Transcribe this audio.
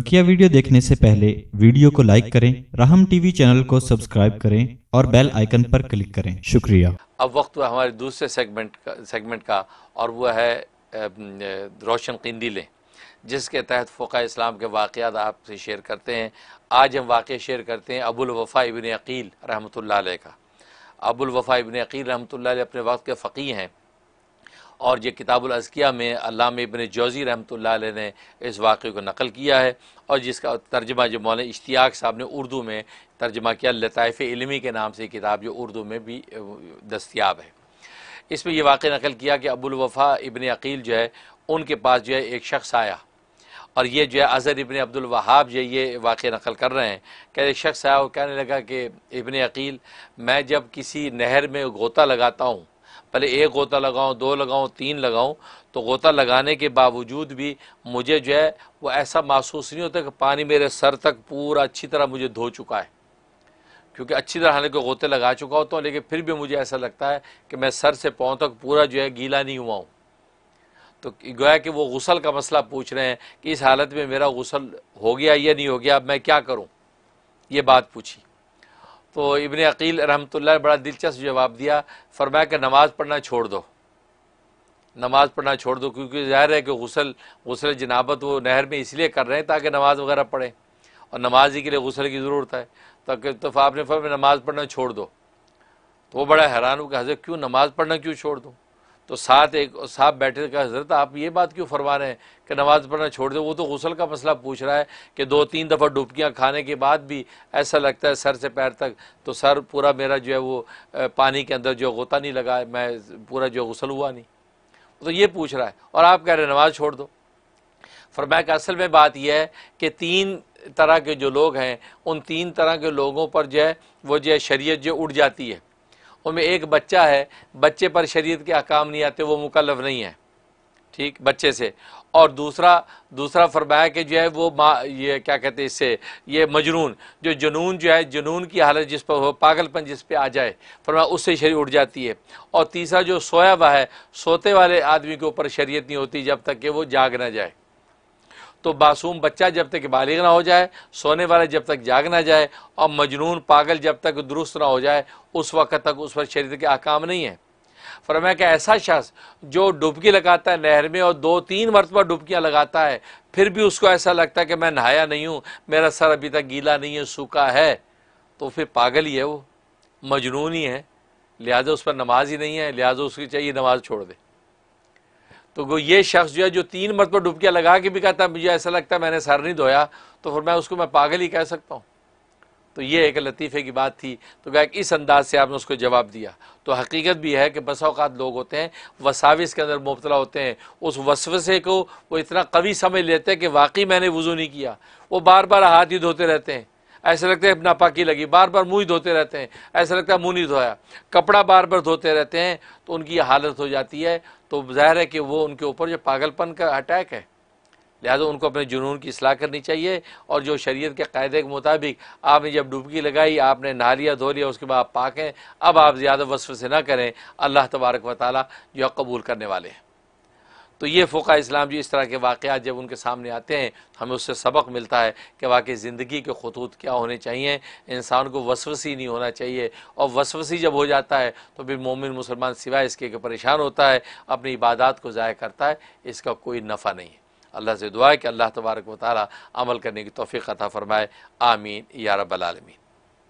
बकिया वीडियो देखने से पहले वीडियो को लाइक करें राहम टीवी चैनल को सब्सक्राइब करें और बेल आइकन पर क्लिक करें शुक्रिया अब वक्त हुआ हमारे दूसरे सेगमेंट का सेगमेंट का और वह है रोशन कंदीलें जिसके तहत फ़ोका इस्लाम के वाक़ात आपसे शेयर करते हैं आज हम वाक़ शेयर करते हैं अबुलवफ़ा इबन अकील रहमत का अबुलवफ़ा इबन अकील रहमत अपने वक्त के फ़कीह हैं और ये किताबुल अज़किया में अलाम इबन जौज़ी रहमत ने इस वाक़े को नकल किया है और जिसका तर्जमा जो मौलाना इश्तियाक साहब ने उर्दू में तर्जमा किया लताफ़ इलमी के नाम से किताब जो उर्दू में भी दस्तियाब है इसमें यह वाक़ नकल किया कि अबुलवफ़ा इबन अकील जो है उनके पास जो है एक शख्स आया और ये जो है अज़र इबन अब्दुल वहाब जो ये वाक़ नकल कर रहे हैं कह रहे शख्स आया और कहने लगा कि इबन अकील मैं जब किसी नहर में गोता लगाता हूँ पहले एक गोता लगाऊं दो लगाऊं तीन लगाऊं तो गोता लगाने के बावजूद भी मुझे जो है वो ऐसा महसूस नहीं होता कि पानी मेरे सर तक पूरा अच्छी तरह मुझे धो चुका है क्योंकि अच्छी तरह हालांकि गोते लगा चुका होता हूँ लेकिन फिर भी मुझे ऐसा लगता है कि मैं सर से पाँव तक पूरा जो है गीला नहीं हुआ हूँ तो गोया कि वो गसल का मसला पूछ रहे हैं कि इस हालत में मेरा गसल हो गया या नहीं हो गया अब मैं क्या करूँ ये बात पूछी तो इबन अकील रहमतुल्लाह बड़ा दिलचस्प जवाब दिया फरमाया कि नमाज़ पढ़ना छोड़ दो नमाज़ पढ़ना छोड़ दो क्योंकि ज़ाहिर है कि गसल गसल जनाबत वो नहर में इसलिए कर रहे हैं ताकि नमाज़ वगैरह पढ़े और नमाज ही के लिए गसल की ज़रूरत है ताकि तो, तो आपने फरमाया नमाज़ पढ़ना छोड़ दो तो वो बड़ा हैरान हो कि हजरत क्यों नमाज़ पढ़ना क्यों छोड़ दूँ तो साथ एक साहब बैठे का हजरत आप ये बात क्यों फरमा रहे हैं कि नमाज पढ़ना छोड़ दो वो तो गसल का मसला पूछ रहा है कि दो तीन दफ़ा डुबकियाँ खाने के बाद भी ऐसा लगता है सर से पैर तक तो सर पूरा मेरा जो है वो पानी के अंदर जो गोता नहीं लगा मैं पूरा जो गसल हुआ नहीं तो ये पूछ रहा है और आप कह रहे हैं नमाज छोड़ दो फरमाया का असल में बात यह है कि तीन तरह के जो लोग हैं उन तीन तरह के लोगों पर जो है वो जो है शरीयत जो उड़ जाती है उनमें एक बच्चा है बच्चे पर शरीयत के अहकाम नहीं आते वो मुकलफ नहीं है ठीक बच्चे से और दूसरा दूसरा फरमाया कि जो है वो माँ ये क्या कहते हैं इससे ये मजनून जो जुनून जो है जुनून की हालत जिस पर हो पागलपन जिस पर आ जाए फरमाया उससे शरीर उठ जाती है और तीसरा जो सोया हुआ है सोते वाले आदमी के ऊपर शरीयत नहीं होती जब तक कि वो जाग ना जाए तो मासूम बच्चा जब तक बालिग ना हो जाए सोने वाला जब तक जाग ना जाए और मजनून पागल जब तक दुरुस्त ना हो जाए उस वक्त तक उस पर शरीर के आकाम नहीं है फरमाया कि ऐसा शख्स जो डुबकी लगाता है नहर में और दो तीन मरतबा डुबकियाँ लगाता है फिर भी उसको ऐसा लगता है कि मैं नहाया नहीं हूँ मेरा सर अभी तक गीला नहीं है सूखा है तो फिर पागल ही है वो मजनून ही है लिहाजा उस पर नमाज ही नहीं है लिहाजा उसकी चाहिए नमाज छोड़ दे तो वो ये शख्स जो है जो तीन मरतबा डुबकियाँ लगा के भी कहता है मुझे ऐसा लगता है मैंने सर नहीं धोया तो फिर मैं उसको मैं पागल ही कह सकता हूँ तो ये एक लतीफ़े की बात थी तो क्या इस अंदाज से आपने उसको जवाब दिया तो हकीकत भी है कि बस अवकात लोग होते हैं वसाविस के अंदर मुबतला होते हैं उस वसवसे को वो इतना कवि समझ लेते हैं कि वाकई मैंने वज़ू नहीं किया वो बार बार हाथ ही धोते रहते हैं ऐसा लगता है नापाकी लगी बार बार मुँह ही धोते रहते हैं ऐसा लगता है मुँह नहीं धोया कपड़ा बार बार धोते रहते हैं तो उनकी हालत हो जाती है तो जाहिर है कि वो उनके ऊपर जो पागलपन का अटैक है लिहाजा उनको अपने जुनून की सलाह करनी चाहिए और जो शरीयत के कायदे के मुताबिक आपने जब डुबकी लगाई आपने नहा लिया धो लिया उसके बाद आप पाकें अब आप ज़्यादा वसफ से ना करें अल्लाह तबारक वाली जो कबूल करने वाले हैं तो ये फ़ोका इस्लाम जी इस तरह के वाक़ जब उनके सामने आते हैं तो हमें उससे सबक मिलता है कि वाकई ज़िंदगी के खतूत क्या होने चाहिए इंसान को वसवसी नहीं होना चाहिए और वसवसी जब हो जाता है तो फिर मोमिन मुसलमान सिवाय इसके कि परेशान होता है अपनी इबादत को ज़ाय करता है इसका कोई नफ़ा नहीं है अल्लाह से दुआ है कि अल्लाह तबारक वाली अमल करने की तोफ़ी अता फ़रमाए आमीन या रबालमीन